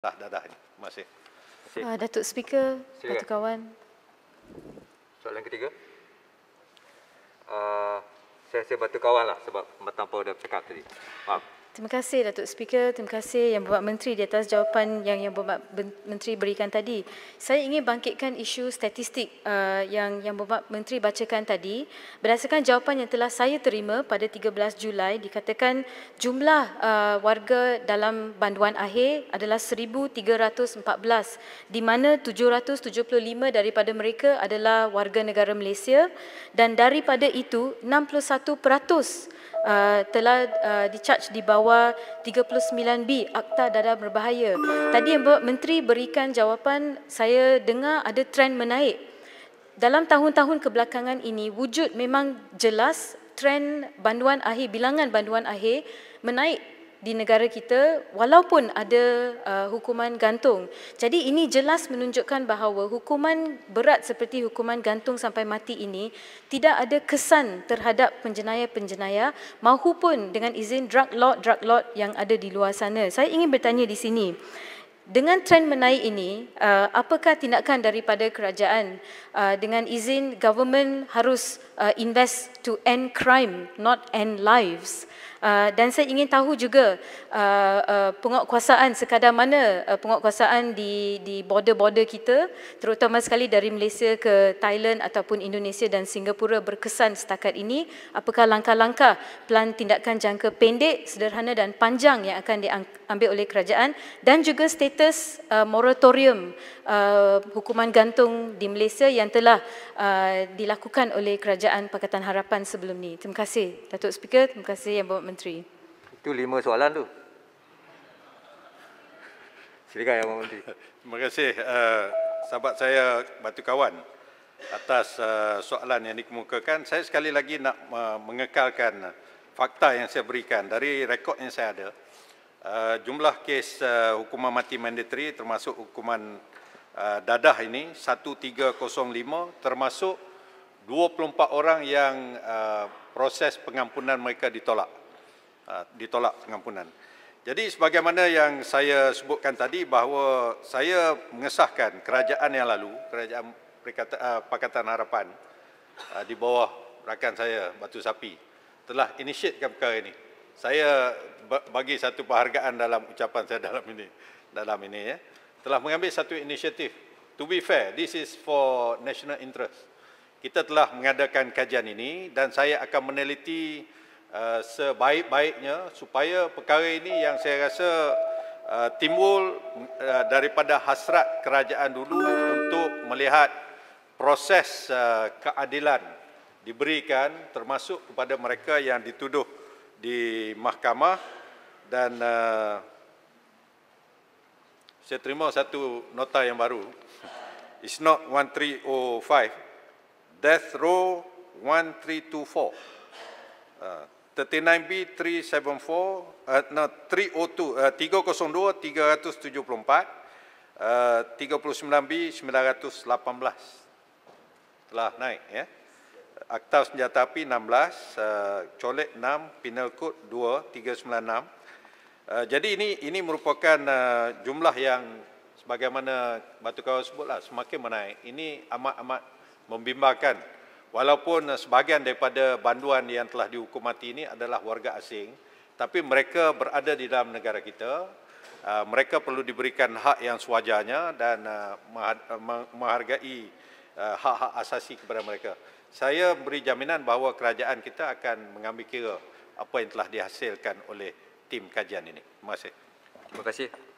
Dah, dah, dah. Terima kasih. Uh, Datuk Speaker, Silakan. Datuk Kawan. Soalan ketiga. Uh, saya rasa batu kawan lah sebab matang pun dah cakap tadi. Maaf. Terima kasih Datuk Speaker, terima kasih Yang Berhormat Menteri di atas jawapan yang Yang Berhormat Menteri berikan tadi. Saya ingin bangkitkan isu statistik uh, yang Yang Berhormat Menteri bacakan tadi. Berdasarkan jawapan yang telah saya terima pada 13 Julai dikatakan jumlah uh, warga dalam banduan akhir adalah 1314 di mana 775 daripada mereka adalah warga negara Malaysia dan daripada itu 61% uh, telah uh, dicharge di bawah 39B Akta Dadah Berbahaya. Tadi yang menteri berikan jawapan saya dengar ada trend menaik. Dalam tahun-tahun kebelakangan ini wujud memang jelas trend banduan akhir bilangan banduan akhir menaik di negara kita walaupun ada uh, hukuman gantung. Jadi ini jelas menunjukkan bahawa hukuman berat seperti hukuman gantung sampai mati ini tidak ada kesan terhadap penjenayah-penjenayah maupun dengan izin drug lord drug lord yang ada di luar sana. Saya ingin bertanya di sini. Dengan tren menaik ini, uh, apakah tindakan daripada kerajaan uh, dengan izin government harus uh, invest to end crime not end lives? Ah, dan saya ingin tahu juga uh, uh, penguatkuasaan sekadar mana uh, penguatkuasaan di di border-border kita terutama sekali dari Malaysia ke Thailand ataupun Indonesia dan Singapura berkesan setakat ini apakah langkah-langkah pelan tindakan jangka pendek sederhana dan panjang yang akan diambil oleh kerajaan dan juga status uh, moratorium uh, hukuman gantung di Malaysia yang telah uh, dilakukan oleh kerajaan Pakatan Harapan sebelum ini. Terima kasih Datuk Speaker, terima kasih yang berhormat Menteri. Itu lima soalan tu. Silakan Yang Menteri. Terima kasih uh, sahabat saya Batu Kawan atas uh, soalan yang dikemukakan. Saya sekali lagi nak uh, mengekalkan fakta yang saya berikan dari rekod yang saya ada. Uh, jumlah kes uh, hukuman mati mandatory termasuk hukuman uh, dadah ini 1305 termasuk 24 orang yang uh, proses pengampunan mereka ditolak. Ah, ditolak pengampunan. Jadi sebagaimana yang saya sebutkan tadi bahawa saya mengesahkan kerajaan yang lalu, kerajaan Perikata, ah, Pakatan Harapan ah, di bawah rakan saya Batu Sapi telah initiate perkara ini. Saya bagi satu penghargaan dalam ucapan saya dalam ini dalam ini ya. Telah mengambil satu inisiatif. To be fair, this is for national interest. Kita telah mengadakan kajian ini dan saya akan meneliti uh, sebaik-baiknya supaya perkara ini yang saya rasa uh, timbul uh, daripada hasrat kerajaan dulu untuk melihat proses uh, keadilan diberikan termasuk kepada mereka yang dituduh di mahkamah dan uh, saya terima satu nota yang baru it's not 1305 death row 1324 uh, 39B 374 uh, no 302 302 374 uh, 39B uh, 918 telah naik ya. Akta Senjata Api 16 uh, colek 6 penal code 2 Uh, jadi ini ini merupakan uh, jumlah yang sebagaimana Batu Kawan sebutlah semakin menaik. Ini amat-amat membimbangkan. Walaupun eh, sebahagian daripada banduan yang telah dihukum mati ini adalah warga asing, tapi mereka berada di dalam negara kita. Eh, mereka perlu diberikan hak yang sewajarnya dan eh, menghargai hak-hak asasi kepada mereka. Saya beri jaminan bahawa kerajaan kita akan mengambil kira apa yang telah dihasilkan oleh tim kajian ini. Terima kasih. Terima kasih.